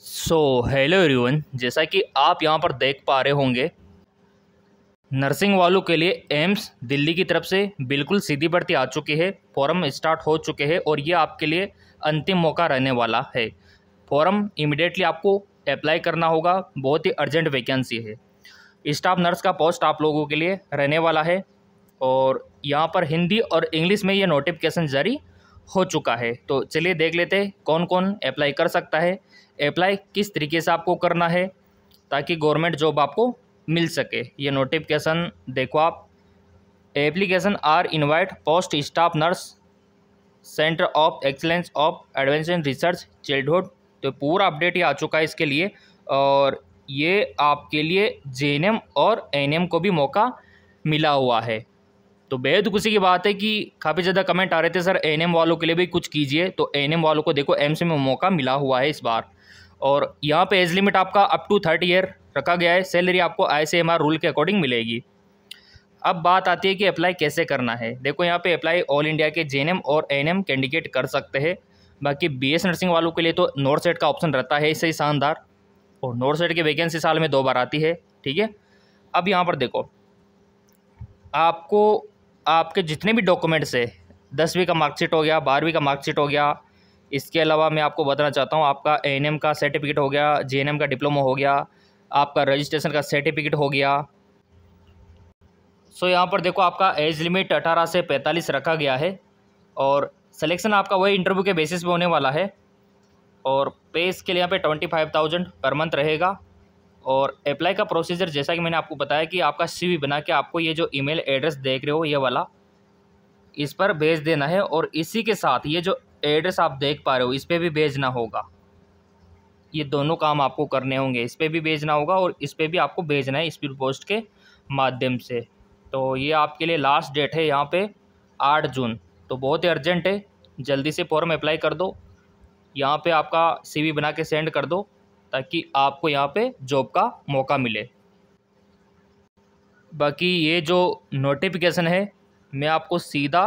so hello everyone जैसा कि आप यहाँ पर देख पा रहे होंगे नर्सिंग वालों के लिए एम्स दिल्ली की तरफ से बिल्कुल सीधी भर्ती आ चुकी है फॉर्म स्टार्ट हो चुके हैं और ये आपके लिए अंतिम मौका रहने वाला है फॉर्म इमिडिएटली आपको अप्लाई करना होगा बहुत ही अर्जेंट वैकेंसी है स्टाफ नर्स का पोस्ट आप लोगों के लिए रहने वाला है और यहाँ पर हिंदी और इंग्लिश में ये नोटिफिकेशन जारी हो चुका है तो चलिए देख लेते कौन कौन अप्लाई कर सकता है अप्लाई किस तरीके से आपको करना है ताकि गवर्नमेंट जॉब आपको मिल सके ये नोटिफिकेशन देखो आप application are invite post staff nurse centre of excellence of advance research childhood तो पूरा अपडेट ही आ चुका है इसके लिए और ये आपके लिए जे और एन को भी मौका मिला हुआ है तो बेहद खुशी की बात है कि काफ़ी ज़्यादा कमेंट आ रहे थे सर एन वालों के लिए भी कुछ कीजिए तो एन वालों को देखो एम्स में मौका मिला हुआ है इस बार और यहाँ पे एज लिमिट आपका अप टू थर्ड ईयर रखा गया है सैलरी आपको I C M R rule के अकॉर्डिंग मिलेगी अब बात आती है कि अप्लाई कैसे करना है देखो यहाँ पे अप्लाई ऑल इंडिया के जे और एन कैंडिडेट कर सकते हैं बाकी बी एस नर्सिंग वालों के लिए तो नॉर्थ सेट का ऑप्शन रहता है इससे ही शानदार और नॉर्थ सेट की वैकेंसी साल में दो बार आती है ठीक है अब यहाँ पर देखो आपको आपके जितने भी डॉक्यूमेंट्स है दसवीं का मार्कशीट हो गया बारहवीं का मार्कशीट हो गया इसके अलावा मैं आपको बताना चाहता हूँ आपका एन का सर्टिफिकेट हो गया जे का डिप्लोमा हो गया आपका रजिस्ट्रेशन का सर्टिफिकेट हो गया सो यहाँ पर देखो आपका एज लिमिट अठारह से पैंतालीस रखा गया है और सिलेक्शन आपका वही इंटरव्यू के बेसिस पे होने वाला है और पे इसके लिए यहाँ पे twenty five thousand per month रहेगा और अप्लाई का प्रोसीजर जैसा कि मैंने आपको बताया कि आपका सी बना के आपको ये जो ईमेल एड्रेस देख रहे हो ये वाला इस पर भेज देना है और इसी के साथ ये जो एड्रेस आप देख पा रहे हो इस पर भी भेजना होगा ये दोनों काम आपको करने होंगे इस पर भी भेजना होगा और इस पर भी आपको भेजना है स्पीड पोस्ट के माध्यम से तो ये आपके लिए लास्ट डेट है यहाँ पे आठ जून तो बहुत ही अर्जेंट है जल्दी से फॉर्म अप्लाई कर दो यहाँ पे आपका सीवी बना के सेंड कर दो ताकि आपको यहाँ पे जॉब का मौका मिले बाकी ये जो नोटिफिकेशन है मैं आपको सीधा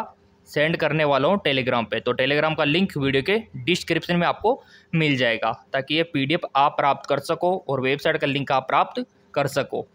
सेंड करने वाला हूँ टेलीग्राम पे तो टेलीग्राम का लिंक वीडियो के डिस्क्रिप्शन में आपको मिल जाएगा ताकि ये पीडीएफ आप प्राप्त कर सको और वेबसाइट का लिंक आप प्राप्त कर सको